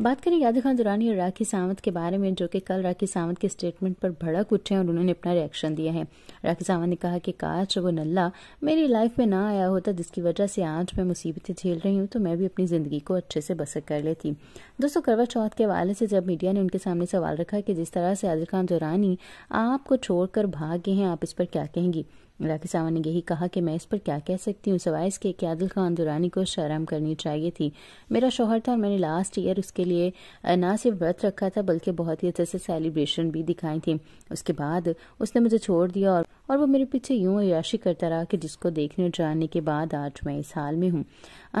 बात करें याद खान दुरानी और राखी सावंत के बारे में जो कि कल राखी सावंत के स्टेटमेंट पर भड़क उठे और उन्होंने अपना रिएक्शन दिया है राखी सावंत ने कहा कि काश वो नल्ला मेरी लाइफ में ना आया होता जिसकी वजह से आज मैं मुसीबतें झेल रही हूँ तो मैं भी अपनी जिंदगी को अच्छे से बसर कर लेती दोस्तों करवा चौथ के हवाले से जब मीडिया ने उनके सामने सवाल रखा कि जिस तरह से आदिल खान दुरानी आपको छोड़कर भाग गए हैं आप इस पर क्या कहेंगी राखी सावंत ने यही कहा कि मैं इस पर क्या कह सकती हूँ सवाइस के कि आदिल खान दुरानी को शर्म करनी चाहिए थी मेरा शोहर था और मैंने लास्ट ईयर उसके लिए ना सिर्फ व्रत रखा था बल्कि बहुत ही अच्छे से सेलिब्रेशन भी दिखाई थी उसके बाद उसने मुझे छोड़ दिया और और वो मेरे पीछे यूं याशी करता रहा कि जिसको देखने और जानने के बाद आज मैं इस हाल में हूँ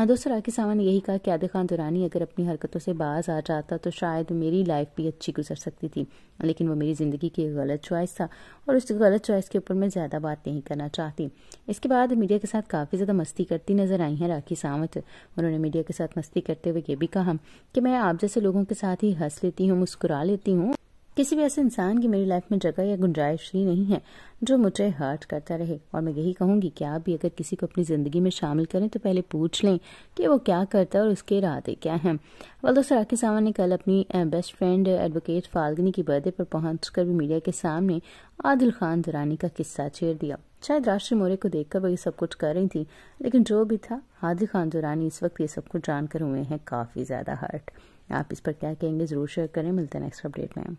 दोस्तों राके सावंत ने यही कहा कि आदिल खान दुरानी अगर अपनी हरकतों से बाज आ जाता तो शायद मेरी लाइफ भी अच्छी गुजर सकती थी लेकिन वो मेरी जिंदगी की गलत चॉइस था और उस गलत चॉइस के ऊपर मैं ज्यादा बात नहीं कर करना चाहती इसके बाद मीडिया के साथ काफ़ी ज़्यादा मस्ती करती नजर आई हैं राखी सावंत उन्होंने मीडिया के साथ मस्ती करते हुए ये भी कहा कि मैं आप जैसे लोगों के साथ ही हंस लेती हूँ मुस्कुरा लेती हूँ किसी भी ऐसे इंसान की मेरी लाइफ में जगह या गुंजाइश ही नहीं है जो मुझे हर्ट करता रहे और मैं यही कहूंगी कि आप भी अगर किसी को अपनी ज़िंदगी में शामिल करें तो पहले पूछ लें कि वो क्या करता है और उसके इरादे क्या हैं वल दोस्तों राखी सावंत ने कल अपनी बेस्ट फ्रेंड एडवोकेट फाल्गनी की बर्थडे पर पहुंचकर भी मीडिया के सामने आदिल खान दुरानी का किस्सा छेड़ दिया शायद राष्ट्रीय मौर्य को देखकर वो ये सब कुछ कर रही थी लेकिन जो भी था हादी खान दुरानी इस वक्त ये सब कुछ जानकर हुए हैं काफ़ी ज़्यादा हर्ट आप इस पर क्या कहेंगे ज़रूर शेयर करें मिलते हैं नेक्स्ट अपडेट में